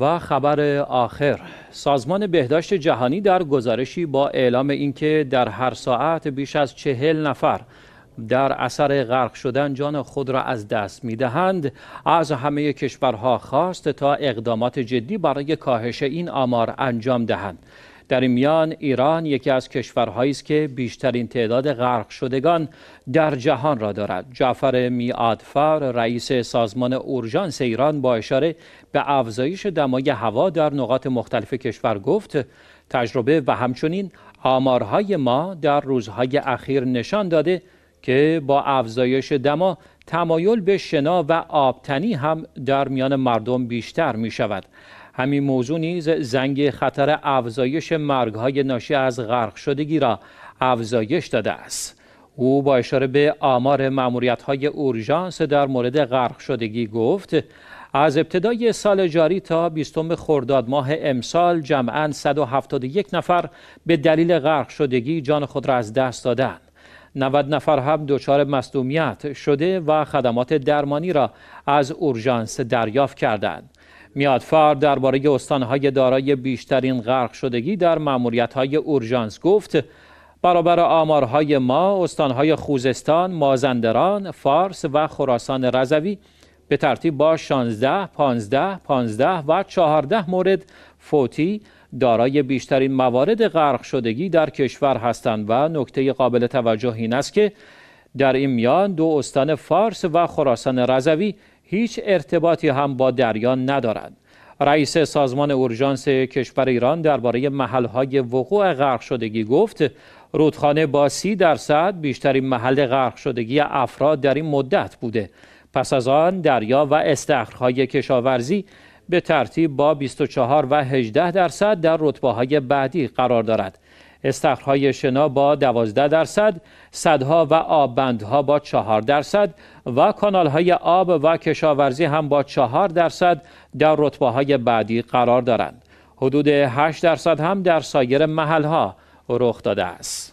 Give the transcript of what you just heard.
و خبر آخر سازمان بهداشت جهانی در گزارشی با اعلام اینکه در هر ساعت بیش از چهل نفر در اثر غرق شدن جان خود را از دست می دهند از همه کشورها خواست تا اقدامات جدی برای کاهش این آمار انجام دهند در این میان ایران یکی از کشورهایی است که بیشترین تعداد غرق شدگان در جهان را دارد جعفر میادفر رئیس سازمان اورژانس ایران با اشاره به افزایش دمای هوا در نقاط مختلف کشور گفت تجربه و همچنین آمارهای ما در روزهای اخیر نشان داده که با افزایش دما تمایل به شنا و آبتنی هم در میان مردم بیشتر می شود همین موضوع نیز زنگ خطر افزایش مرگ های ناشی از غرق شدگی را افزایش داده است. او با اشاره به آمار معمولیت های اورژانس در مورد غرق شدگی گفت از ابتدای سال جاری تا 20 خرداد ماه امسال جمعا 171 نفر به دلیل غرق شدگی جان خود را از دست دادند. 90 نفر هم دچار مصدومیت شده و خدمات درمانی را از اورژانس دریافت کردند. میاد فار درباره استانهای دارای بیشترین غرق شدگی در های اورژانس گفت برابر آمارهای ما استانهای خوزستان، مازندران، فارس و خراسان رضوی به ترتیب با 16, 15, 15 و 14 مورد فوتی دارای بیشترین موارد غرق شدگی در کشور هستند و نکته قابل توجه این است که در این میان دو استان فارس و خراسان رضوی هیچ ارتباطی هم با دریا ندارد. رئیس سازمان اورژانس کشور ایران درباره محلهای وقوع غرق شدگی گفت رودخانه با سی درصد بیشترین محل غرق شدگی افراد در این مدت بوده پس از آن دریا و استخرهای کشاورزی به ترتیب با 24 و 18 درصد در رتبه های بعدی قرار دارد استخرهای شنا با 12 درصد، صدها و آببندها با 4 درصد و کانالهای آب و کشاورزی هم با 4 درصد در رتبه های بعدی قرار دارند. حدود 8 درصد هم در سایر محلها رخ داده است.